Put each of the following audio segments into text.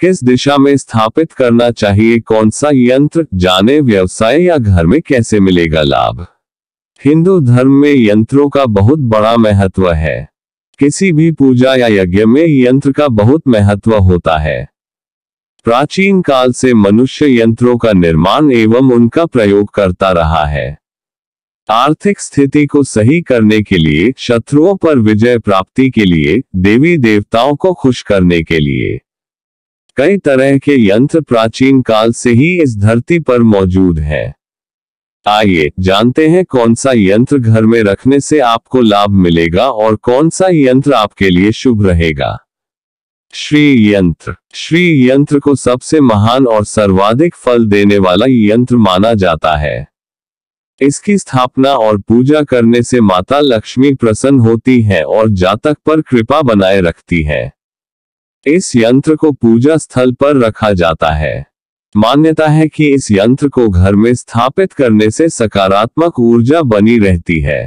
किस दिशा में स्थापित करना चाहिए कौन सा यंत्र जाने व्यवसाय या घर में कैसे मिलेगा लाभ हिंदू धर्म में यंत्रों का बहुत बड़ा महत्व है किसी भी पूजा या यज्ञ में यंत्र का बहुत महत्व होता है प्राचीन काल से मनुष्य यंत्रों का निर्माण एवं उनका प्रयोग करता रहा है आर्थिक स्थिति को सही करने के लिए शत्रुओं पर विजय प्राप्ति के लिए देवी देवताओं को खुश करने के लिए कई तरह के यंत्र प्राचीन काल से ही इस धरती पर मौजूद हैं। आइए जानते हैं कौन सा यंत्र घर में रखने से आपको लाभ मिलेगा और कौन सा यंत्र आपके लिए शुभ रहेगा श्री यंत्र श्री यंत्र को सबसे महान और सर्वाधिक फल देने वाला यंत्र माना जाता है इसकी स्थापना और पूजा करने से माता लक्ष्मी प्रसन्न होती है और जातक पर कृपा बनाए रखती है इस यंत्र को पूजा स्थल पर रखा जाता है मान्यता है कि इस यंत्र को घर में स्थापित करने से सकारात्मक ऊर्जा बनी रहती है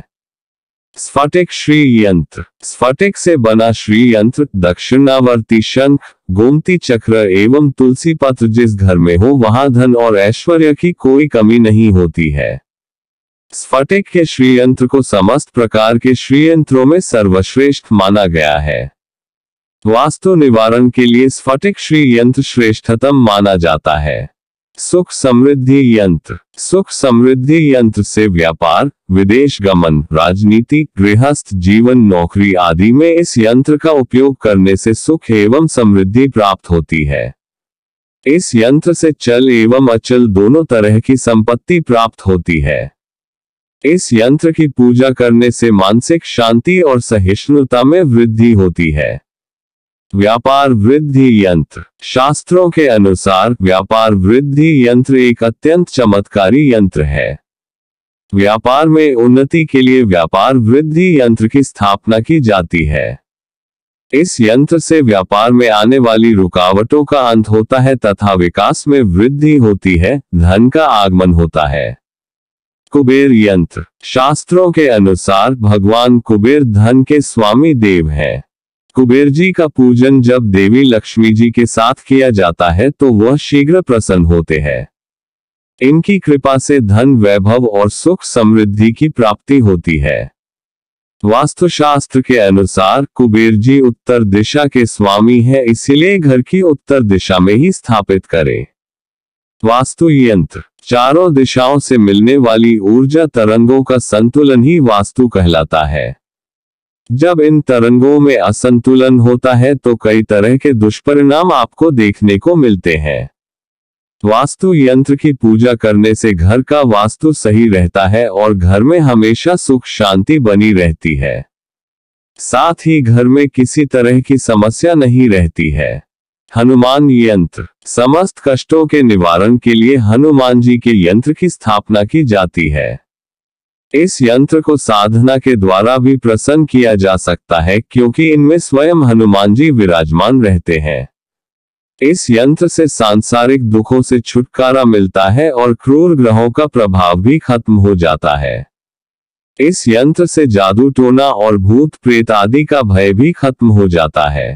स्फटिक श्री यंत्र स्फटिक से बना श्री यंत्र दक्षिणावर्ती शंख गोमती चक्र एवं तुलसी पत्र जिस घर में हो वहां धन और ऐश्वर्य की कोई कमी नहीं होती है स्फटिक के श्रीयंत्र को समस्त प्रकार के श्रीयंत्रों में सर्वश्रेष्ठ माना गया है वास्तु निवारण के लिए स्फटिक श्री यंत्र श्रेष्ठतम माना जाता है सुख समृद्धि यंत्र सुख समृद्धि यंत्र से व्यापार विदेश गमन राजनीति गृहस्थ जीवन नौकरी आदि में इस यंत्र का उपयोग करने से सुख एवं समृद्धि प्राप्त होती है इस यंत्र से चल एवं अचल दोनों तरह की संपत्ति प्राप्त होती है इस यंत्र की पूजा करने से मानसिक शांति और सहिष्णुता में वृद्धि होती है व्यापार वृद्धि यंत्र शास्त्रों के अनुसार व्यापार वृद्धि यंत्र एक अत्यंत चमत्कारी यंत्र है व्यापार में उन्नति के लिए व्यापार वृद्धि यंत्र की स्थापना की जाती है इस यंत्र से व्यापार में आने वाली रुकावटों का अंत होता है तथा विकास में वृद्धि होती है धन का आगमन होता है कुबेर यंत्र शास्त्रों के अनुसार भगवान कुबेर धन के स्वामी देव हैं कुबेर जी का पूजन जब देवी लक्ष्मी जी के साथ किया जाता है तो वह शीघ्र प्रसन्न होते हैं इनकी कृपा से धन वैभव और सुख समृद्धि की प्राप्ति होती है वास्तुशास्त्र के अनुसार कुबेर जी उत्तर दिशा के स्वामी हैं इसीलिए घर की उत्तर दिशा में ही स्थापित करें वास्तु यंत्र चारों दिशाओं से मिलने वाली ऊर्जा तरंगों का संतुलन ही वास्तु कहलाता है जब इन तरंगों में असंतुलन होता है तो कई तरह के दुष्परिणाम आपको देखने को मिलते हैं वास्तु यंत्र की पूजा करने से घर का वास्तु सही रहता है और घर में हमेशा सुख शांति बनी रहती है साथ ही घर में किसी तरह की समस्या नहीं रहती है हनुमान यंत्र समस्त कष्टों के निवारण के लिए हनुमान जी के यंत्र की स्थापना की जाती है इस यंत्र को साधना के द्वारा भी प्रसन्न किया जा सकता है क्योंकि इनमें स्वयं हनुमान जी विराजमान रहते हैं इस यंत्र से सांसारिक दुखों से छुटकारा मिलता है और क्रूर ग्रहों का प्रभाव भी खत्म हो जाता है इस यंत्र से जादू टोना और भूत प्रेत आदि का भय भी खत्म हो जाता है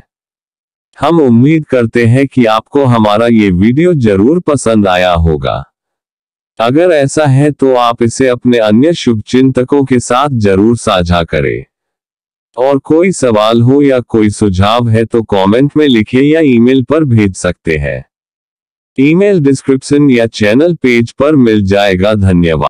हम उम्मीद करते हैं कि आपको हमारा ये वीडियो जरूर पसंद आया होगा अगर ऐसा है तो आप इसे अपने अन्य शुभ चिंतकों के साथ जरूर साझा करें और कोई सवाल हो या कोई सुझाव है तो कमेंट में लिखें या ईमेल पर भेज सकते हैं ईमेल डिस्क्रिप्शन या चैनल पेज पर मिल जाएगा धन्यवाद